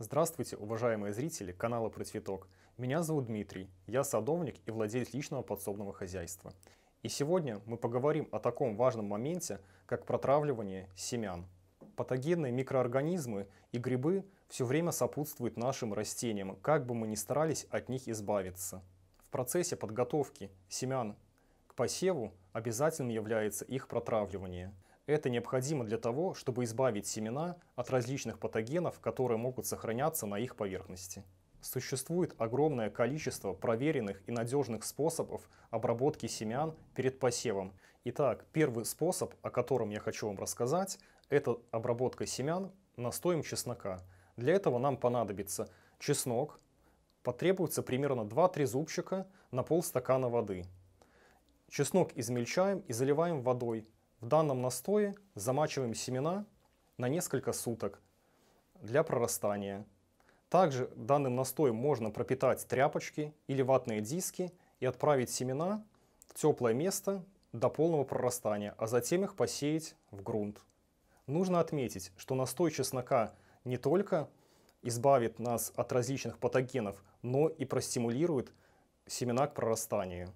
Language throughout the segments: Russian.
Здравствуйте, уважаемые зрители канала «Про цветок». Меня зовут Дмитрий, я садовник и владелец личного подсобного хозяйства. И сегодня мы поговорим о таком важном моменте, как протравливание семян. Патогенные микроорганизмы и грибы все время сопутствуют нашим растениям, как бы мы ни старались от них избавиться. В процессе подготовки семян к посеву обязательным является их протравливание. Это необходимо для того, чтобы избавить семена от различных патогенов, которые могут сохраняться на их поверхности. Существует огромное количество проверенных и надежных способов обработки семян перед посевом. Итак, первый способ, о котором я хочу вам рассказать, это обработка семян настоем чеснока. Для этого нам понадобится чеснок, потребуется примерно 2-3 зубчика на полстакана воды. Чеснок измельчаем и заливаем водой в данном настое замачиваем семена на несколько суток для прорастания. Также данным настоем можно пропитать тряпочки или ватные диски и отправить семена в теплое место до полного прорастания, а затем их посеять в грунт. Нужно отметить, что настой чеснока не только избавит нас от различных патогенов, но и простимулирует семена к прорастанию.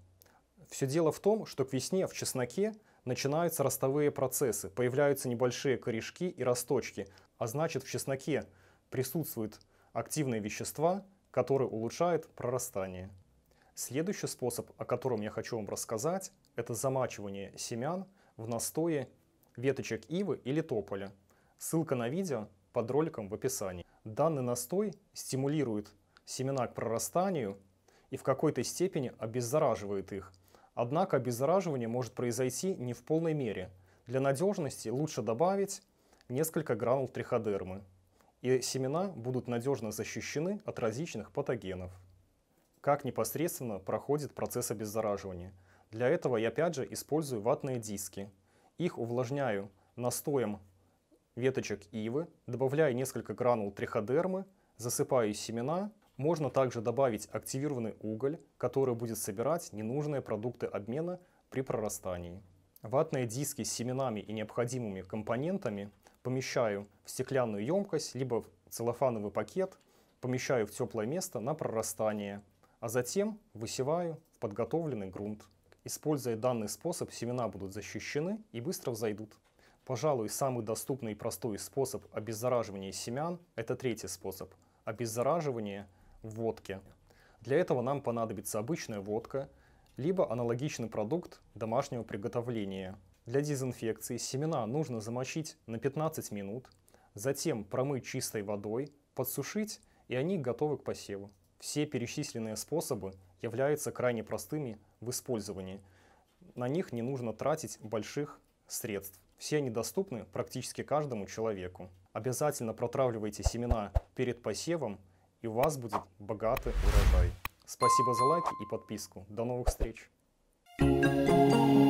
Все дело в том, что к весне в чесноке начинаются ростовые процессы, появляются небольшие корешки и росточки, а значит в чесноке присутствуют активные вещества, которые улучшают прорастание. Следующий способ, о котором я хочу вам рассказать, это замачивание семян в настое веточек ивы или тополя. Ссылка на видео под роликом в описании. Данный настой стимулирует семена к прорастанию и в какой-то степени обеззараживает их. Однако обеззараживание может произойти не в полной мере. Для надежности лучше добавить несколько гранул триходермы, и семена будут надежно защищены от различных патогенов. Как непосредственно проходит процесс обеззараживания? Для этого я опять же использую ватные диски. Их увлажняю настоем веточек ивы, добавляю несколько гранул триходермы, засыпаю семена можно также добавить активированный уголь, который будет собирать ненужные продукты обмена при прорастании. Ватные диски с семенами и необходимыми компонентами помещаю в стеклянную емкость, либо в целлофановый пакет, помещаю в теплое место на прорастание, а затем высеваю в подготовленный грунт. Используя данный способ, семена будут защищены и быстро взойдут. Пожалуй, самый доступный и простой способ обеззараживания семян – это третий способ – обеззараживание – водке. Для этого нам понадобится обычная водка, либо аналогичный продукт домашнего приготовления. Для дезинфекции семена нужно замочить на 15 минут, затем промыть чистой водой, подсушить, и они готовы к посеву. Все перечисленные способы являются крайне простыми в использовании. На них не нужно тратить больших средств. Все они доступны практически каждому человеку. Обязательно протравливайте семена перед посевом и у вас будет богатый урожай. Спасибо за лайки и подписку. До новых встреч! thank you